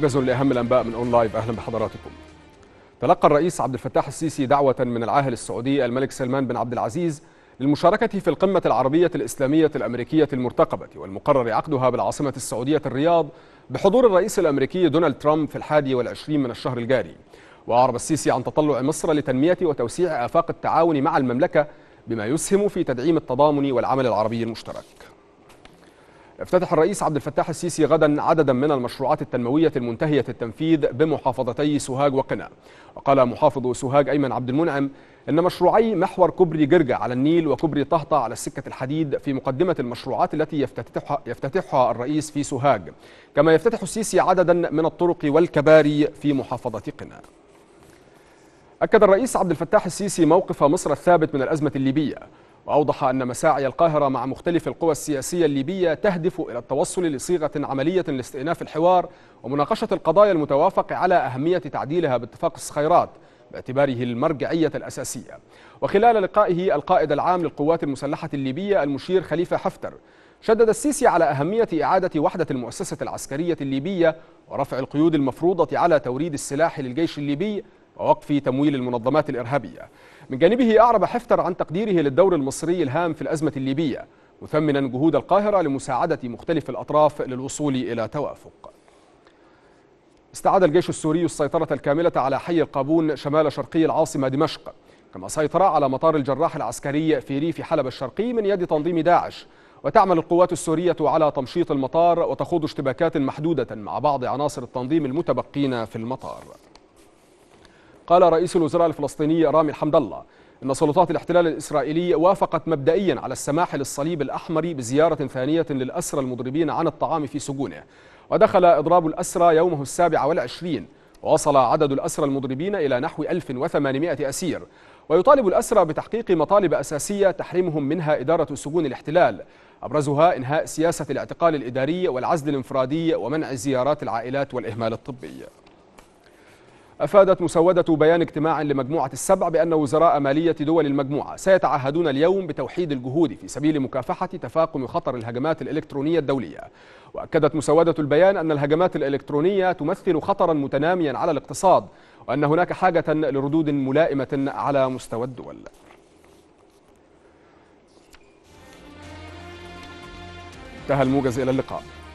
موجز لاهم الانباء من اون لايف اهلا بحضراتكم. تلقى الرئيس عبد الفتاح السيسي دعوه من العاهل السعودي الملك سلمان بن عبد العزيز للمشاركه في القمه العربيه الاسلاميه الامريكيه المرتقبه والمقرر عقدها بالعاصمه السعوديه الرياض بحضور الرئيس الامريكي دونالد ترامب في الحادي والعشرين من الشهر الجاري. واعرب السيسي عن تطلع مصر لتنميه وتوسيع افاق التعاون مع المملكه بما يسهم في تدعيم التضامن والعمل العربي المشترك. افتتح الرئيس عبد الفتاح السيسي غدا عددا من المشروعات التنموية المنتهية التنفيذ بمحافظتي سوهاج وقنا وقال محافظ سوهاج أيمن عبد المنعم إن مشروعي محور كوبري جرجة على النيل وكوبري طهطة على السكة الحديد في مقدمة المشروعات التي يفتتحها, يفتتحها الرئيس في سوهاج كما يفتتح السيسي عددا من الطرق والكباري في محافظة قنا أكد الرئيس عبد الفتاح السيسي موقف مصر الثابت من الأزمة الليبية وأوضح أن مساعي القاهرة مع مختلف القوى السياسية الليبية تهدف إلى التوصل لصيغة عملية لاستئناف الحوار ومناقشة القضايا المتوافق على أهمية تعديلها باتفاق الصخيرات باعتباره المرجعية الأساسية وخلال لقائه القائد العام للقوات المسلحة الليبية المشير خليفة حفتر شدد السيسي على أهمية إعادة وحدة المؤسسة العسكرية الليبية ورفع القيود المفروضة على توريد السلاح للجيش الليبي ووقف تمويل المنظمات الإرهابية من جانبه أعرب حفتر عن تقديره للدور المصري الهام في الأزمة الليبية مثمنا جهود القاهرة لمساعدة مختلف الأطراف للوصول إلى توافق استعاد الجيش السوري السيطرة الكاملة على حي القابون شمال شرقي العاصمة دمشق كما سيطر على مطار الجراح العسكري في ريف حلب الشرقي من يد تنظيم داعش وتعمل القوات السورية على تمشيط المطار وتخوض اشتباكات محدودة مع بعض عناصر التنظيم المتبقين في المطار قال رئيس الوزراء الفلسطيني رامي الحمد الله إن سلطات الاحتلال الإسرائيلي وافقت مبدئيا على السماح للصليب الأحمر بزيارة ثانية للأسرى المضربين عن الطعام في سجونه ودخل إضراب الأسرى يومه السابع والعشرين وصل عدد الأسرى المضربين إلى نحو 1800 أسير ويطالب الأسرى بتحقيق مطالب أساسية تحرمهم منها إدارة سجون الاحتلال أبرزها إنهاء سياسة الاعتقال الإداري والعزل الانفرادي ومنع زيارات العائلات والإهمال الطبي أفادت مسودة بيان اجتماع لمجموعة السبع بأن وزراء مالية دول المجموعة سيتعهدون اليوم بتوحيد الجهود في سبيل مكافحة تفاقم خطر الهجمات الإلكترونية الدولية وأكدت مسودة البيان أن الهجمات الإلكترونية تمثل خطرا متناميا على الاقتصاد وأن هناك حاجة لردود ملائمة على مستوى الدول انتهى الموجز إلى اللقاء